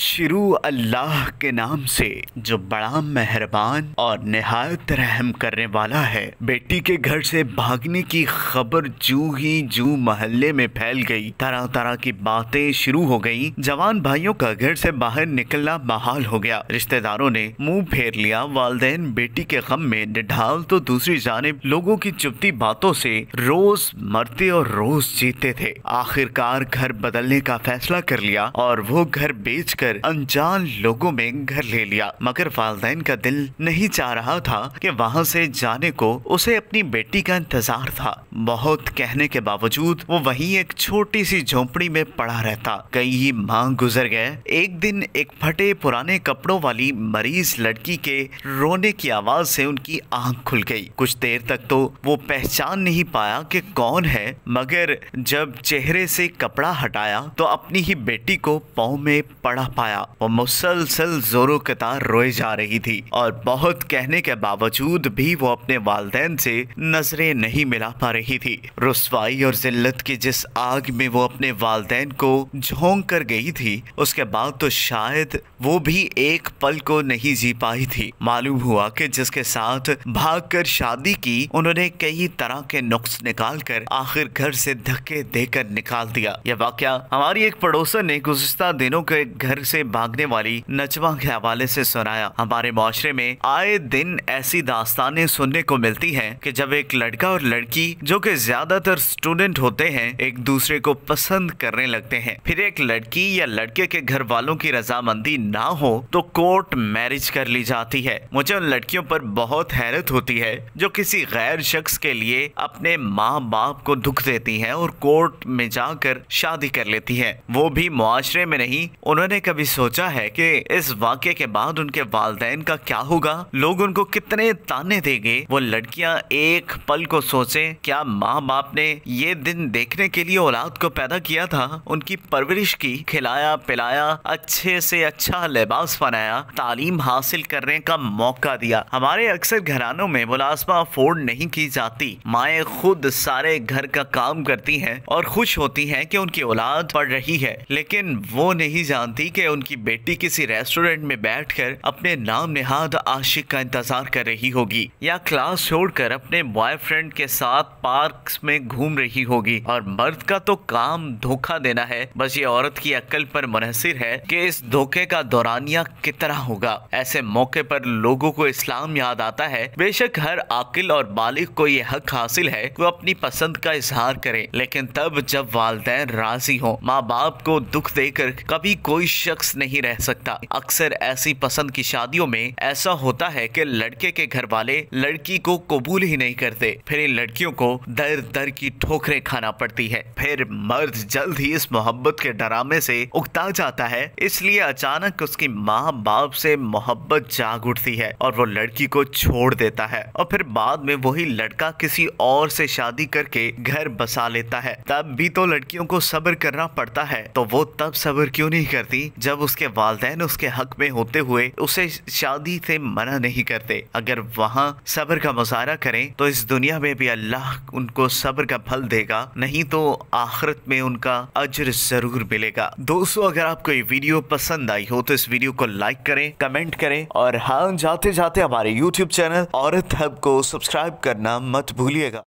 शुरू अल्लाह के नाम से जो बड़ा मेहरबान और नहायत रहम करने वाला है बेटी के घर से भागने की खबर जू ही जू मोहल्ले में फैल गई तरह तरह की बातें शुरू हो गई जवान भाइयों का घर से बाहर निकलना बहाल हो गया रिश्तेदारों ने मुंह फेर लिया वालदेन बेटी के गम में निढाल तो दूसरी जानब लोगों की चुपती बातों से रोज मरते और रोज जीते थे आखिरकार घर बदलने का फैसला कर लिया और वो घर बेच कर कर अनजान लोगों में घर ले लिया मगर वालदेन का दिल नहीं चाह रहा था कि वहाँ से जाने को उसे अपनी बेटी का इंतजार था बहुत कहने के बावजूद वो वही एक छोटी सी झोपड़ी में पड़ा रहता कई ही माह गुजर गए एक दिन एक फटे पुराने कपड़ों वाली मरीज लड़की के रोने की आवाज से उनकी आंख खुल गई कुछ देर तक तो वो पहचान नहीं पाया कि कौन है मगर जब चेहरे से कपड़ा हटाया तो अपनी ही बेटी को पाँव में पड़ा पाया वो मुसलसल जोरों कतार रोए जा रही थी और बहुत कहने के बावजूद भी वो अपने वाले से नजरें नहीं मिला पा रही थी रसवाई और जिल्लत की जिस आग में वो अपने वाले को झोंक कर गई थी उसके बाद तो शायद वो भी एक पल को नहीं जी पाई थी मालूम हुआ कि जिसके साथ भागकर शादी की उन्होंने कई तरह के नुक्स निकाल कर आखिर घर से धक्के देकर निकाल दिया यह वाक्य हमारी एक पड़ोसन ने गुजश्ता दिनों के घर जेल से भागने वाली नचवा के हवाले से सुनाया हमारे माशरे में आए दिन ऐसी दास्तानें सुनने को मिलती हैं कि जब एक लड़का और लड़की जो कि ज्यादातर स्टूडेंट होते हैं एक दूसरे को पसंद करने लगते हैं फिर एक लड़की या लड़के के घर वालों की रजामंदी ना हो तो कोर्ट मैरिज कर ली जाती है मुझे उन लड़कियों पर बहुत हैरत होती है जो किसी गैर शख्स के लिए अपने माँ बाप को दुख देती है और कोर्ट में जाकर शादी कर लेती है वो भी मुआशरे में नहीं उन्होंने कभी सोचा है कि इस वाक्य के बाद उनके वालदेन का क्या होगा लोग उनको कितने ताने देंगे वो लड़कियां एक पल को सोचे क्या माँ बाप ने ये दिन देखने के लिए औलाद को पैदा किया था उनकी परवरिश की खिलाया पिलाया अच्छे से अच्छा लिबास बनाया तालीम हासिल करने का मौका दिया हमारे अक्सर घरानों में मुलाजमा अफोर्ड नहीं की जाती माए खुद सारे घर का काम करती हैं और खुश होती हैं कि उनकी औलाद पढ़ रही है लेकिन वो नहीं जानती कि उनकी बेटी किसी रेस्टोरेंट में बैठकर अपने नाम निहाद आशिक का इंतजार कर रही होगी या क्लास छोड़कर अपने बॉयफ्रेंड के साथ पार्क में घूम रही होगी और मर्द का तो काम धोखा देना है बस ये औरत की अक्ल पर मुनहसर है कि इस धोखे का दौरानिया कितना होगा ऐसे मौके पर लोगों को इस्लाम याद आता है बेशक हर आकिल और बालिग को ये हक हासिल है वो अपनी पसंद का इजहार करे लेकिन तब जब वाले राजी हो माँ बाप को दुख देकर कभी कोई शख्स शख्स नहीं रह सकता अक्सर ऐसी पसंद की शादियों में ऐसा होता है कि लड़के के घर वाले लड़की को कबूल ही नहीं करते फिर इन लड़कियों को दर दर की ठोकरें खाना पड़ती है फिर मर्द जल्द ही इस मोहब्बत के डरामे से उगता जाता है इसलिए अचानक उसकी माँ बाप से मोहब्बत जाग उठती है और वो लड़की को छोड़ देता है और फिर बाद में वही लड़का किसी और से शादी करके घर बसा लेता है तब भी तो लड़कियों को सब्र करना पड़ता है तो वो तब सब्र क्यों नहीं करती जब उसके वालदेन उसके हक में होते हुए उसे शादी से मना नहीं करते अगर वहाँ सब्र का मुजाहरा करें तो इस दुनिया में भी अल्लाह उनको सब्र का फल देगा नहीं तो आखिरत में उनका अजर जरूर मिलेगा दोस्तों अगर आपको ये वीडियो पसंद आई हो तो इस वीडियो को लाइक करें कमेंट करें और हाँ जाते जाते हमारे यूट्यूब चैनल औरत हब को सब्सक्राइब करना मत भूलिएगा